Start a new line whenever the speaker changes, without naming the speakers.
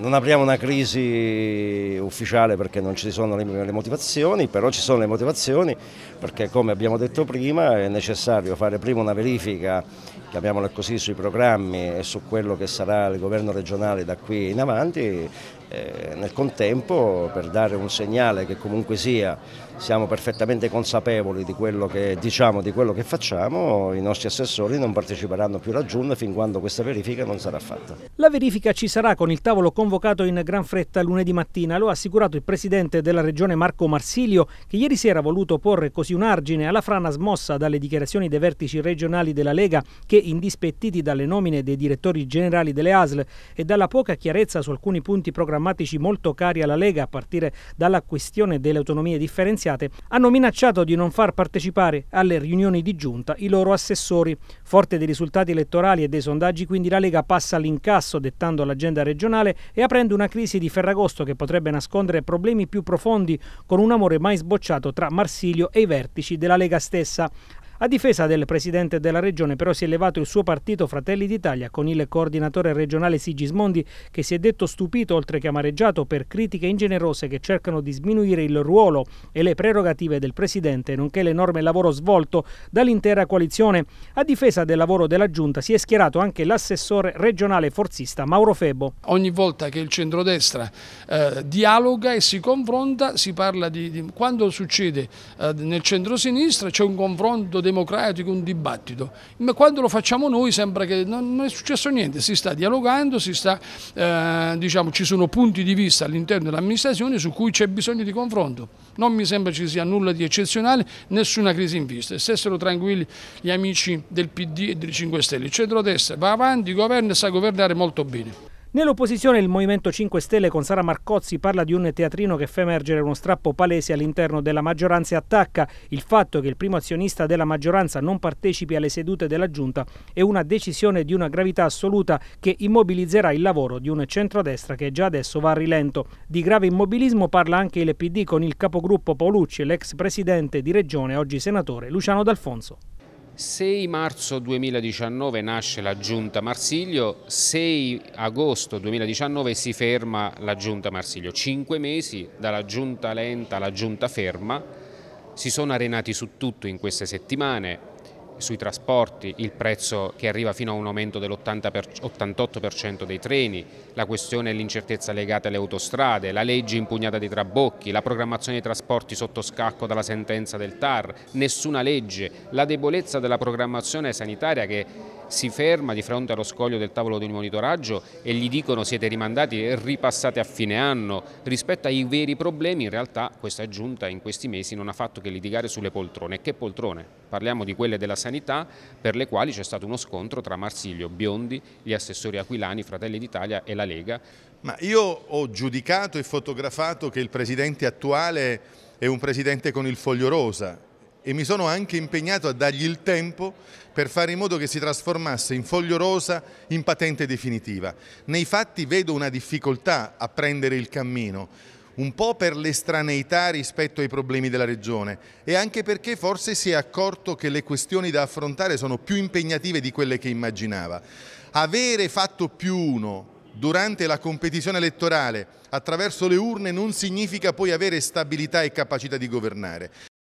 non apriamo una crisi ufficiale perché non ci sono le motivazioni, però ci sono le motivazioni perché come abbiamo detto prima è necessario fare prima una verifica, chiamiamola così, sui programmi e su quello che sarà il governo regionale da qui in avanti eh, nel contempo per dare un segnale che comunque sia siamo perfettamente consapevoli di quello che diciamo, di quello che facciamo, i nostri assessori non parteciperanno più alla Giunta fin quando questa verifica non sarà fatta.
La verifica ci sarà con il tavolo convocato in gran fretta lunedì mattina, lo ha assicurato il presidente della regione Marco Marsilio che ieri sera ha voluto porre così un argine alla frana smossa dalle dichiarazioni dei vertici regionali della Lega che indispettiti dalle nomine dei direttori generali delle ASL e dalla poca chiarezza su alcuni punti programmati programmatici molto cari alla Lega, a partire dalla questione delle autonomie differenziate, hanno minacciato di non far partecipare alle riunioni di giunta i loro assessori. Forte dei risultati elettorali e dei sondaggi, quindi la Lega passa all'incasso dettando l'agenda regionale e aprendo una crisi di Ferragosto che potrebbe nascondere problemi più profondi con un amore mai sbocciato tra Marsilio e i vertici della Lega stessa. A difesa del presidente della regione però si è levato il suo partito Fratelli d'Italia con il coordinatore regionale Sigismondi che si è detto stupito oltre che amareggiato per critiche ingenerose che cercano di sminuire il ruolo e le prerogative del presidente nonché l'enorme lavoro svolto dall'intera coalizione. A difesa del lavoro della giunta si è schierato anche l'assessore regionale forzista Mauro Febo. Ogni volta
che il centrodestra eh, dialoga e si confronta si parla di, di quando succede eh, nel centrosinistra c'è un confronto democratico, un dibattito. Ma quando lo facciamo noi sembra che non, è successo niente, si sta dialogando, si sta, eh, diciamo, ci sono punti di vista all'interno dell'amministrazione su cui c'è bisogno di confronto. Non mi sembra ci sia nulla di eccezionale, nessuna crisi in vista. E stessero tranquilli gli amici del PD e del 5 Stelle. Il centro-destra va avanti, governa e sa governare molto bene. Nell'opposizione il
Movimento 5 Stelle con Sara Marcozzi parla di un teatrino che fa emergere uno strappo palese all'interno della maggioranza e attacca il fatto che il primo azionista della maggioranza non partecipi alle sedute della Giunta è una decisione di una gravità assoluta che immobilizzerà il lavoro di un centrodestra che già adesso va a rilento. Di grave immobilismo parla anche il PD con il capogruppo Paolucci e l'ex presidente di Regione, oggi senatore, Luciano D'Alfonso.
6 marzo 2019 nasce la giunta Marsiglio, 6 agosto 2019 si ferma la giunta Marsiglio, Cinque mesi dalla giunta lenta alla giunta ferma, si sono arenati su tutto in queste settimane, sui trasporti, il prezzo che arriva fino a un aumento dell'88% dei treni, la questione e l'incertezza legata alle autostrade, la legge impugnata dei trabocchi, la programmazione dei trasporti sotto scacco dalla sentenza del TAR, nessuna legge, la debolezza della programmazione sanitaria che si ferma di fronte allo scoglio del tavolo di monitoraggio e gli dicono siete rimandati e ripassate a fine anno. Rispetto ai veri problemi in realtà questa giunta in questi mesi non ha fatto che litigare sulle poltrone. Che poltrone? Parliamo di quelle della sanità sanità per le quali c'è stato uno scontro tra Marsilio, Biondi, gli assessori aquilani, Fratelli d'Italia e la Lega.
Ma io ho giudicato e fotografato che il presidente attuale è un presidente con il foglio rosa e mi sono anche impegnato a dargli il tempo per fare in modo che si trasformasse in foglio rosa in patente definitiva. Nei fatti vedo una difficoltà a prendere il cammino un po' per l'estraneità rispetto ai problemi della regione e anche perché forse si è accorto che le questioni da affrontare sono più impegnative di quelle che immaginava. Avere fatto più uno durante la competizione elettorale attraverso le urne non significa poi avere stabilità e capacità di governare.